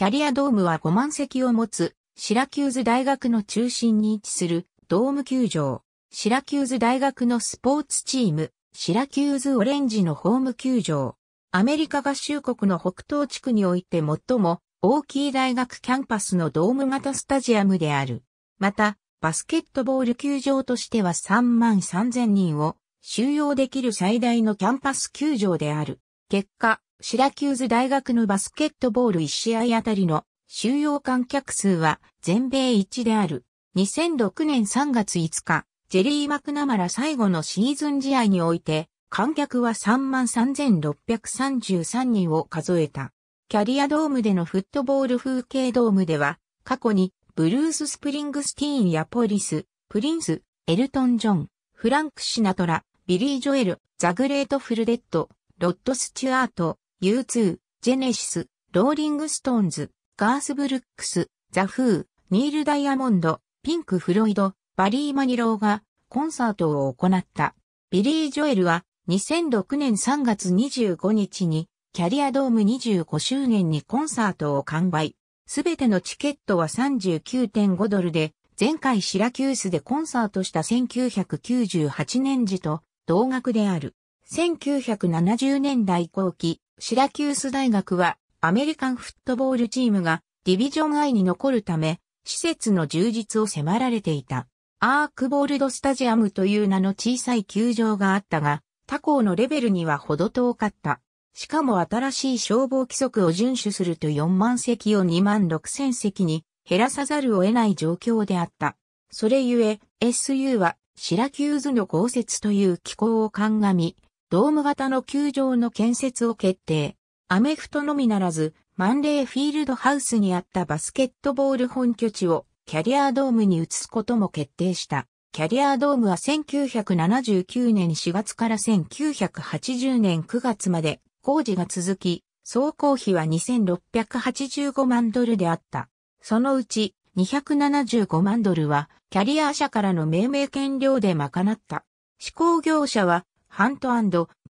キャリアドームは5万席を持つ、シラキューズ大学の中心に位置するドーム球場。シラキューズ大学のスポーツチーム、シラキューズオレンジのホーム球場。アメリカ合衆国の北東地区において最も大きい大学キャンパスのドーム型スタジアムである。また、バスケットボール球場としては3万3000人を収容できる最大のキャンパス球場である。結果、シラキューズ大学のバスケットボール1試合あたりの収容観客数は全米一である。2006年3月5日、ジェリー・マクナマラ最後のシーズン試合において、観客は33,633人を数えた。キャリアドームでのフットボール風景ドームでは、過去にブルース・スプリングスティーンやポリス、プリンス、エルトン・ジョン、フランク・シナトラ、ビリー・ジョエル、ザグレート・フルデッド、ロッド・スチュアート、U2、ジェネシス、ローリングストーンズ、ガースブルックス、ザ・フー、ニール・ダイヤモンド、ピンク・フロイド、バリー・マニローがコンサートを行った。ビリー・ジョエルは2006年3月25日にキャリアドーム25周年にコンサートを完売。すべてのチケットは39.5ドルで、前回シラキュースでコンサートした1998年時と同額である。1970年代後期、シラキュース大学はアメリカンフットボールチームがディビジョン I に残るため、施設の充実を迫られていた。アークボールドスタジアムという名の小さい球場があったが、他校のレベルにはほど遠かった。しかも新しい消防規則を遵守すると4万席を2万6千席に減らさざるを得ない状況であった。それゆえ、SU はシラキューズの豪雪という気候を鑑み、ドーム型の球場の建設を決定。アメフトのみならず、マンレーフィールドハウスにあったバスケットボール本拠地をキャリアドームに移すことも決定した。キャリアドームは1979年4月から1980年9月まで工事が続き、総工費は2685万ドルであった。そのうち275万ドルはキャリア社からの命名権料で賄った。施工業者はハント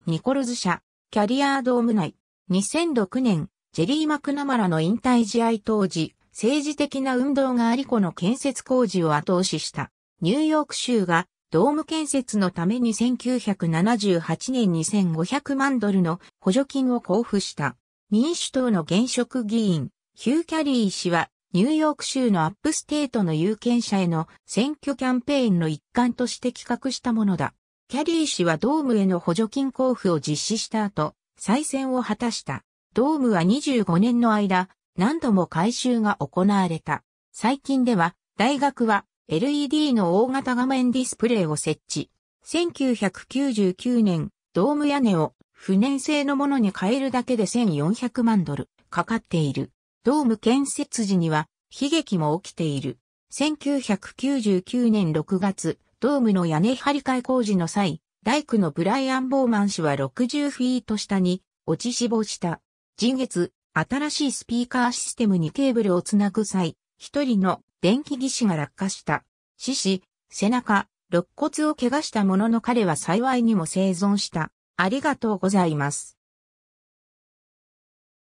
ニコルズ社、キャリアードーム内、2006年、ジェリー・マクナマラの引退試合当時、政治的な運動がありこの建設工事を後押しした。ニューヨーク州がドーム建設のために1978年2 5 0 0万ドルの補助金を交付した。民主党の現職議員、ヒュー・キャリー氏は、ニューヨーク州のアップステートの有権者への選挙キャンペーンの一環として企画したものだ。キャリー氏はドームへの補助金交付を実施した後、再選を果たした。ドームは25年の間、何度も改修が行われた。最近では、大学は LED の大型画面ディスプレイを設置。1999年、ドーム屋根を不燃性のものに変えるだけで1400万ドルかかっている。ドーム建設時には悲劇も起きている。1999年6月、ドームの屋根張り替え工事の際、大工のブライアン・ボーマン氏は60フィート下に落ち死亡した。人月、新しいスピーカーシステムにケーブルをつなぐ際、一人の電気技師が落下した。死死、背中、肋骨を怪我したものの彼は幸いにも生存した。ありがとうございます。